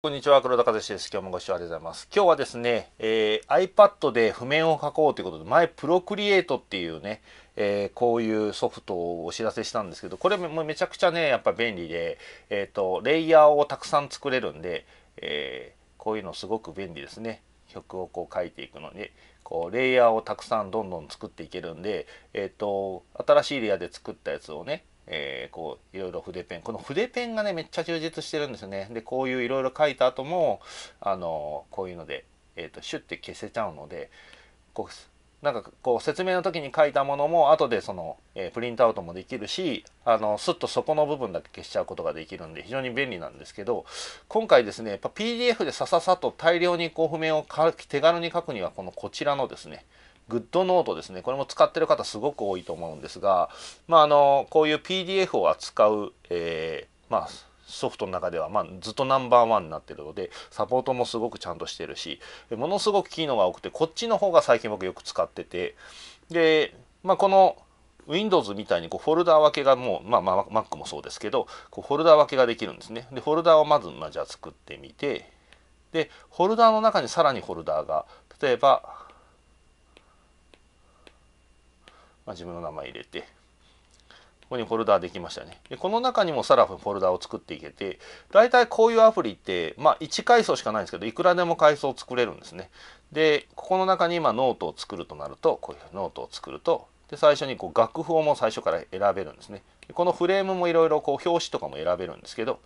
こんにちは、黒田和志です。今日もご視聴ありがとうございます。今日はですね、えー、iPad で譜面を書こうということで、前、プロクリエイトっていうね、えー、こういうソフトをお知らせしたんですけど、これもめちゃくちゃね、やっぱ便利で、えっ、ー、と、レイヤーをたくさん作れるんで、えこういうのすごく便利ですね。曲をこう書いていくのに、こう、レイヤーをたくさんどんどん作っていけるんで、えっ、と、新しいレイヤーで作ったやつをね、えー、こういろいろ筆ペンこの筆ペンがねめっちゃ充実してるんですよねでこういういろいろ書いた後もあのこういうので、えーと、シュッて消せちゃうのでこうなんかこう説明の時に書いたものも後でその、えー、プリントアウトもできるしあのスッとそこの部分だけ消しちゃうことができるんで非常に便利なんですけど今回ですねやっぱ PDF でさささと大量にこう譜面を手軽に書くにはこのこちらのですねグッドノートですねこれも使ってる方すごく多いと思うんですが、まあ、あのこういう PDF を扱う、えー、まあ、ソフトの中では、まあ、ずっとナンバーワンになってるのでサポートもすごくちゃんとしてるしものすごく機能が多くてこっちの方が最近僕よく使っててで、まあ、この Windows みたいにこうフォルダー分けがもう、まあ、まあ、Mac もそうですけどこうフォルダー分けができるんですね。でフォルダーをまず、まあ、じゃあ作ってみてでフォルダーの中にさらにフォルダーが例えばまあ、自分の名前入れてここにフォルダーできましたねでこの中にもさらフォルダを作っていけて大体こういうアプリってまあ1階層しかないんですけどいくらでも階層作れるんですねでここの中に今ノートを作るとなるとこういうノートを作るとで最初にこう楽譜をも最初から選べるんですねこのフレームもいろいろ表紙とかも選べるんですけど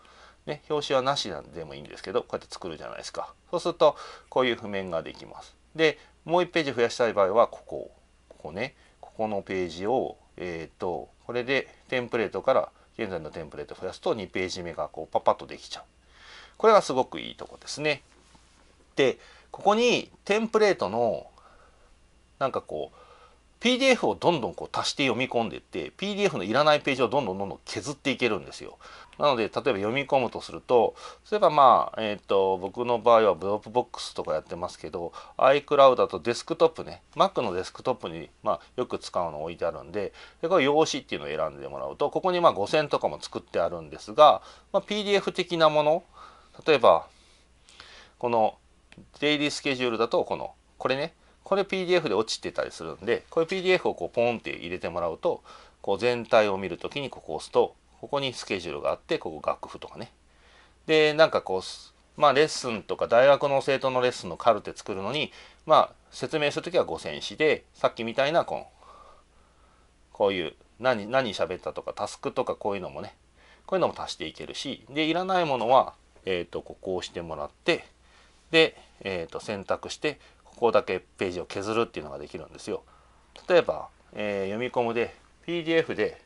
ね、表紙はなしでもいいんですけどこうやって作るじゃないですかそうするとこういう譜面ができますでもう1ページ増やしたい場合はここここねここのページを、えっ、ー、と、これでテンプレートから現在のテンプレートを増やすと2ページ目がこうパパッとできちゃう。これがすごくいいとこですね。で、ここにテンプレートのなんかこう PDF をどんどんこう足して読み込んでいって PDF のいらないページをどんどんどんどん削っていけるんですよ。なので例えば読み込むとするとそういえばまあ、えっ、ー、と僕の場合はブロップボックスとかやってますけど iCloud だとデスクトップね Mac のデスクトップに、まあ、よく使うの置いてあるんででこれ用紙っていうのを選んでもらうとここにまあ5000とかも作ってあるんですが、まあ、PDF 的なもの例えばこのデイリースケジュールだとこのこれねこれ PDF で落ちてたりするんでこれ PDF をこうポンって入れてもらうとこう全体を見るときにここを押すとここにスケジュールがあってここ楽譜とかねでなんかこうまあレッスンとか大学の生徒のレッスンのカルテ作るのにまあ説明する時は5000詞でさっきみたいなここういう何何喋ったとかタスクとかこういうのもねこういうのも足していけるしでいらないものは、えーと、ここを押してもらってで、えーと選択してここだけページを削るっていうのができるんですよ。例えば、えー、読み込むで PDF で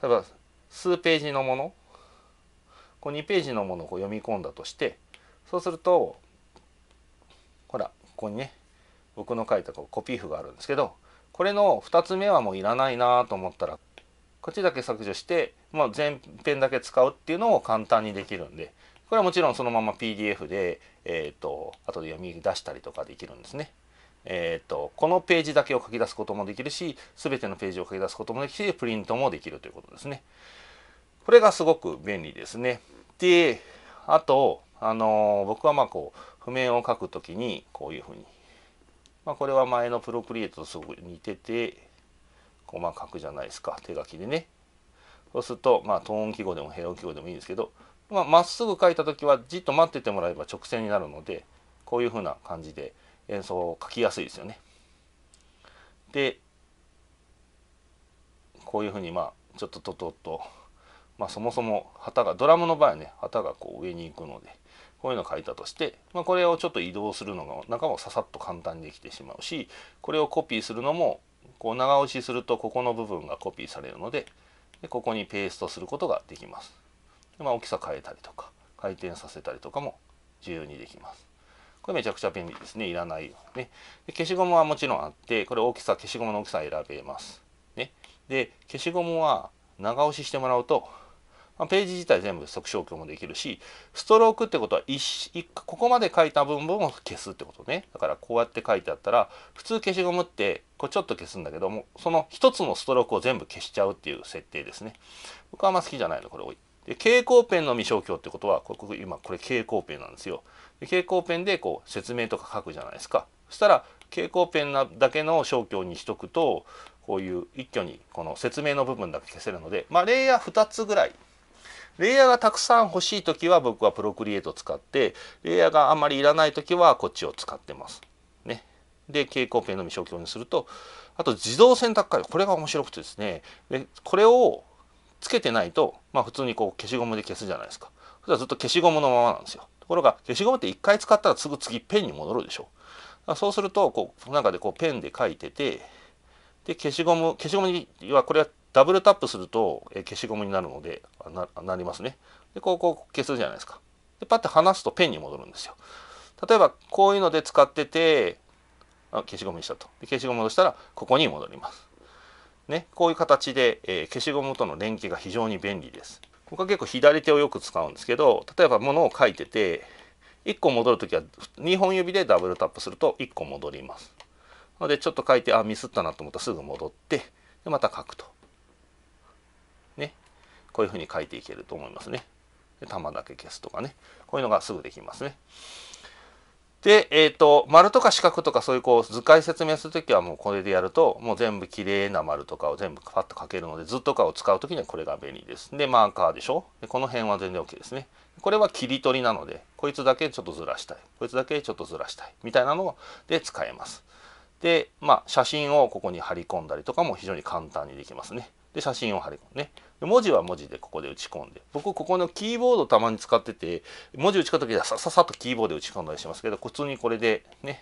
例えば数ページのものこう2ページのものをこう読み込んだとしてそうするとほらここにね僕の書いたコピー譜があるんですけどこれの2つ目はもういらないなと思ったらこっちだけ削除して、まあ、前編だけ使うっていうのを簡単にできるんでこれはもちろんそのまま PDF で、えっ、ー、と、後で読み出したりとかできるんですね。えっ、ー、と、このページだけを書き出すこともできるし、すべてのページを書き出すこともできて、プリントもできるということですね。これがすごく便利ですね。で、あと、あの僕はまあこう、譜面を書くときに、こういうふうに。まあ、これは前のプロクリエイトとすごく似てて、こうまあ書くじゃないですか、手書きでね。そうすると、まあ、トーン記号でもヘロン記号でもいいんですけど、まあ、っすぐ書いた時はじっと待っててもらえば直線になるのでこういうふうな感じで演奏を書きやすいですよね。でこういうふうにまあちょっとトトッと、まあ、そもそも旗がドラムの場合はね旗がこう上に行くのでこういうのを書いたとして、まあ、これをちょっと移動するのが中もささっと簡単にできてしまうしこれをコピーするのもこう長押しするとここの部分がコピーされるのででここにペーストすることができます。まあ、大きさ変えたりとか回転させたりとかも自由にできますこれめちゃくちゃ便利ですねいらないよね消しゴムはもちろんあってこれ大きさ消しゴムの大きさ選べますねで消しゴムは長押ししてもらうと、まあ、ページ自体全部即消去もできるしストロークってことはここまで書いた文分を消すってことねだからこうやって書いてあったら普通消しゴムってこうちょっと消すんだけどもその一つのストロークを全部消しちゃうっていう設定ですね僕はあんま好きじゃないのこれ多いで蛍光ペンの未消去ってことはこれ今これ蛍光ペンなんですよ。で蛍光ペンでこう説明とか書くじゃないですか。そしたら蛍光ペンだけの消去にしとくとこういう一挙にこの説明の部分だけ消せるので、まあ、レイヤー2つぐらいレイヤーがたくさん欲しい時は僕はプロクリエイト使ってレイヤーがあんまりいらない時はこっちを使ってます。ね、で蛍光ペンのみ消去にするとあと自動選択回路これが面白くてですねでこれをつけてないと、まあ、普通にこう消しゴムで消すじゃないですか。それはずっと消しゴムのままなんですよ。ところが消しゴムって一回使ったらすぐ次ペンに戻るでしょ。そうするとこう中でこうペンで書いててで消しゴム消しゴムにはこれはダブルタップすると消しゴムになるのでななりますね。でこうこう消すじゃないですか。でパッて離すとペンに戻るんですよ。例えばこういうので使っててあ消しゴムにしたと。消しゴム戻したらここに戻ります。ね、こういう形で、えー、消しゴムとの連携が非常に便利です。僕は結構左手をよく使うんですけど例えば物を書いてて1個戻る時は2本指でダブルタップすると1個戻ります。のでちょっと書いてあミスったなと思ったらすぐ戻ってでまた書くと。ね。こういうふうに書いていけると思いますね。で玉だけ消すとかね。こういうのがすぐできますね。で、えっ、ー、と、丸とか四角とかそういうこう図解説明するときはもうこれでやると、もう全部綺麗な丸とかを全部パッと書けるので、図とかを使うときにはこれが便利です。で、マーカーでしょでこの辺は全然 OK ですね。これは切り取りなので、こいつだけちょっとずらしたい。こいつだけちょっとずらしたい。みたいなので使えます。で、まあ、写真をここに貼り込んだりとかも非常に簡単にできますね。で、写真を貼り込むね、文字は文字でここで打ち込んで僕ここのキーボードたまに使ってて文字打ち込む時はさささっとキーボードで打ち込んだりしますけど普通にこれでね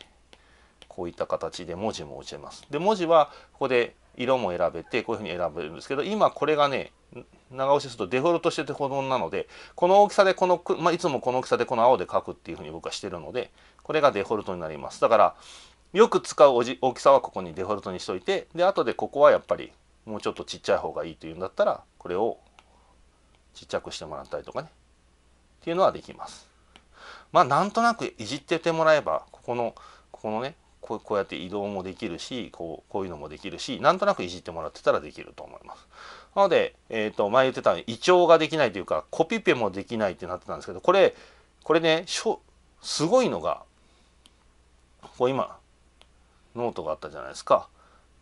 こういった形で文字も打ちます。で文字はここで色も選べてこういうふうに選べるんですけど今これがね長押しするとデフォルトしてて保存なのでこの大きさでこの、まあ、いつもこの大きさでこの青で書くっていうふうに僕はしてるのでこれがデフォルトになりますだからよく使う大きさはここにデフォルトにしといてで後でここはやっぱりもうちょっとちっちゃい方がいいというんだったらこれをちっちゃくしてもらったりとかねっていうのはできます。まあなんとなくいじっててもらえばここのここのねこうこうやって移動もできるしこうこういうのもできるしなんとなくいじってもらってたらできると思います。なので、えーと、前言ってたように胃腸ができないというかコピペもできないってなってたんですけどこれこれねしょすごいのがこう今ノートがあったじゃないですか。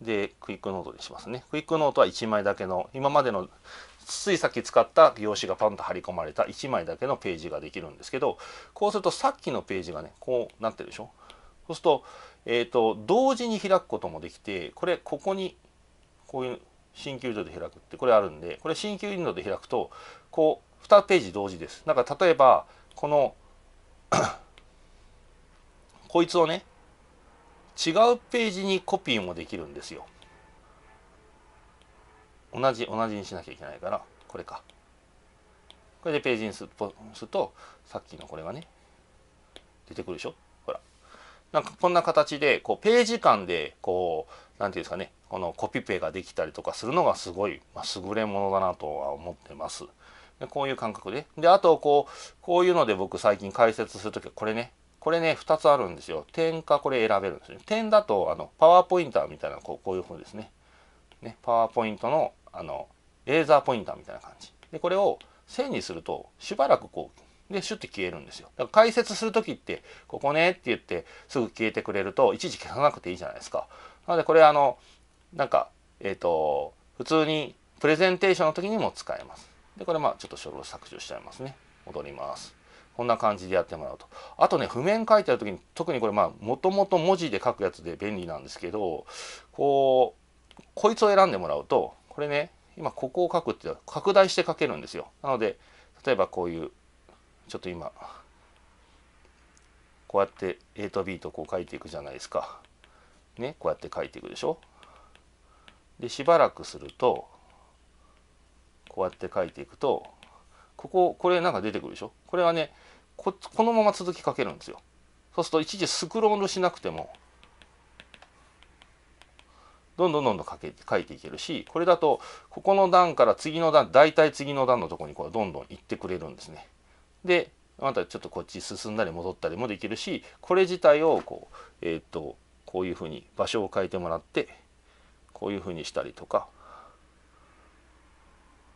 で、クイックノートにしますね。クイックノートは1枚だけの、今までのついさっき使った用紙がパンと貼り込まれた1枚だけのページができるんですけど、こうするとさっきのページがね、こうなってるでしょ。そうすると、えっ、ー、と、同時に開くこともできて、これ、ここに、こういう新ドウで開くって、これあるんで、これ新ドウで開くと、こう、2ページ同時です。だから例えば、この こいつをね、違うページにコピーもできるんですよ。同じ同じにしなきゃいけないからこれか。これでページにするとさっきのこれがね出てくるでしょほら。なんかこんな形でこうページ間でこう何て言うんですかねこのコピペができたりとかするのがすごい、まあ、優れものだなとは思ってます。でこういう感覚で。であとこうこういうので僕最近解説する時はこれねこれね、2つあるんですよ。点かこれ選べるんですね。点だと、あの、パワーポインターみたいな、こうこういう風ですね。ね、パワーポイントの、あの、レーザーポインターみたいな感じ。で、これを線にすると、しばらくこう、で、シュッて消えるんですよ。だから解説する時って、ここねって言って、すぐ消えてくれると、いちいち消さなくていいじゃないですか。なので、これあの、なんか、えっ、ー、と、普通にプレゼンテーションの時にも使えます。で、これまあ、ちょっと書類削除しちゃいますね。戻ります。こんな感じでやってもらうと。あとね、譜面書いてある時に、特にこれまあ、もともと文字で書くやつで便利なんですけど、こう、こいつを選んでもらうと、これね、今ここを書くって拡大して書けるんですよ。なので、例えばこういう、ちょっと今、こうやって A と B とこう書いていくじゃないですか。ね、こうやって書いていくでしょ。で、しばらくすると、こうやって書いていくと、ここ、これなんか出てくるでしょ。これはね、ここのまま続きかけるんですよ。そうすると一時スクロールしなくてもどんどんどんどん書け書いていけるしこれだとここの段から次の段大体次の段のとこにこうどんどん行ってくれるんですね。でまたちょっとこっち進んだり戻ったりもできるしこれ自体をこうえっ、とこういうふうに場所を変えてもらってこういうふうにしたりとか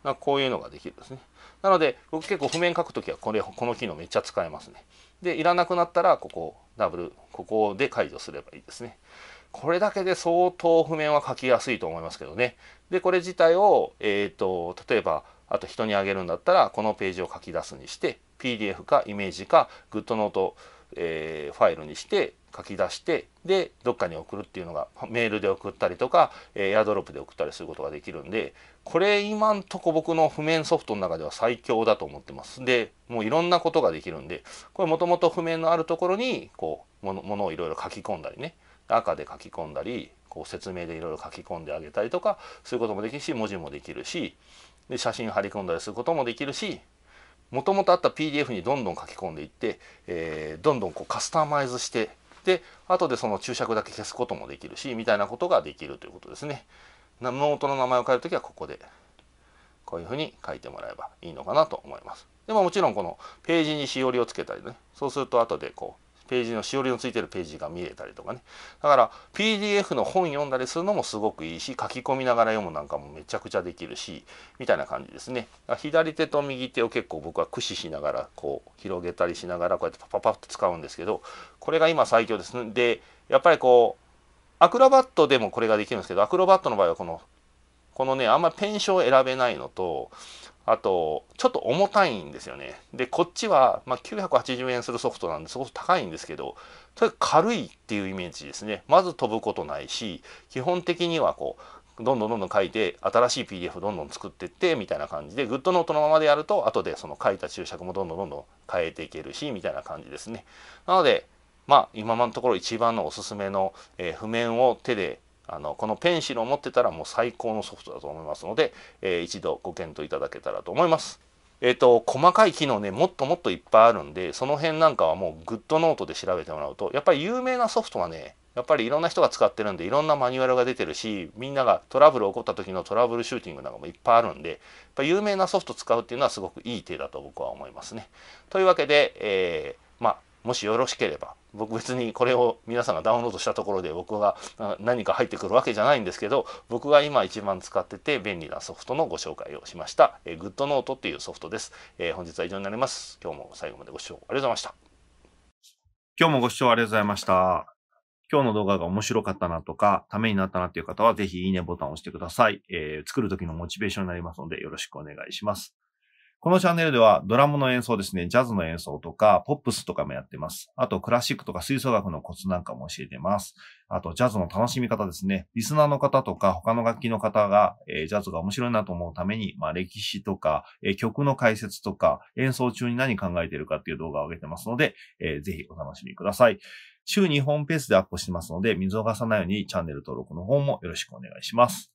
なこういうのができるんですね。なので、僕結構譜面書くときはこれ、この機能めっちゃ使えますね。で、いらなくなったら、ここ、ダブル、ここで解除すればいいですね。これだけで相当譜面は書きやすいと思いますけどね。で、これ自体を、えっ、ー、と、例えば、あと人にあげるんだったら、このページを書き出すにして、PDF かイメージか GoodNote えー、ファイルにして書き出してでどっかに送るっていうのがメールで送ったりとか、えー、エアドロップで送ったりすることができるんでこれ今んとこ僕の譜面ソフトの中では最強だと思ってますでもういろんなことができるんでこれもともと譜面のあるところにこうものものをいろいろ書き込んだりね赤で書き込んだりこう説明でいろいろ書き込んであげたりとかそういうこともできるし文字もできるしで写真張り込んだりすることもできるしもともとあった PDF にどんどん書き込んでいって、えー、どんどんこうカスタマイズしてで後でその注釈だけ消すこともできるしみたいなことができるということですね。ノートの名前を変えるときはここでこういうふうに書いてもらえばいいのかなと思います。でももちろんこのページにしおりをつけたりねそうすると後でこうページのしおりのついてるページが見れたりとかねだから PDF の本読んだりするのもすごくいいし書き込みながら読むなんかもめちゃくちゃできるしみたいな感じですね左手と右手を結構僕は駆使しながらこう広げたりしながらこうやってパパパッと使うんですけどこれが今最強ですねでやっぱりこうアクロバットでもこれができるんですけどアクロバットの場合はこのこのねあんまりペンションを選べないのとあと、ちょっと重たいんですよね。で、こっちは、まあ、980円するソフトなんで、すごく高いんですけど、とにかく軽いっていうイメージですね。まず飛ぶことないし、基本的にはこう、どんどんどんどん書いて、新しい PDF どんどん作ってって、みたいな感じで、グッドノートのままでやると、後でその書いた注釈もどんどんどんどん変えていけるし、みたいな感じですね。なので、まあ、今のところ一番のおすすめの、えー、譜面を手であのこのペンシルを持ってたらもう最高のソフトだと思いますので、えー、一度ご検討いただけたらと思います。えっ、ー、と細かい機能ねもっともっといっぱいあるんでその辺なんかはもうグッドノートで調べてもらうとやっぱり有名なソフトはねやっぱりいろんな人が使ってるんでいろんなマニュアルが出てるしみんながトラブル起こった時のトラブルシューティングなんかもいっぱいあるんでやっぱ有名なソフト使うっていうのはすごくいい手だと僕は思いますね。というわけで、えー、まあもしよろしければ僕別にこれを皆さんがダウンロードしたところで僕が何か入ってくるわけじゃないんですけど僕が今一番使ってて便利なソフトのご紹介をしました、えー、GoodNote っていうソフトです、えー、本日は以上になります今日も最後までご視聴ありがとうございました今日もご視聴ありがとうございました今日の動画が面白かったなとか、ためになったなという方は、ぜひいいねボタンを押してください。えー、作るときのモチベーションになりますので、よろしくお願いします。このチャンネルではドラムの演奏ですね、ジャズの演奏とか、ポップスとかもやってます。あと、クラシックとか吹奏楽のコツなんかも教えてます。あと、ジャズの楽しみ方ですね。リスナーの方とか、他の楽器の方が、えー、ジャズが面白いなと思うために、まあ、歴史とか、えー、曲の解説とか、演奏中に何考えてるかっていう動画を上げてますので、えー、ぜひお楽しみください。週2本ペースでアップしてますので、見逃さないようにチャンネル登録の方もよろしくお願いします。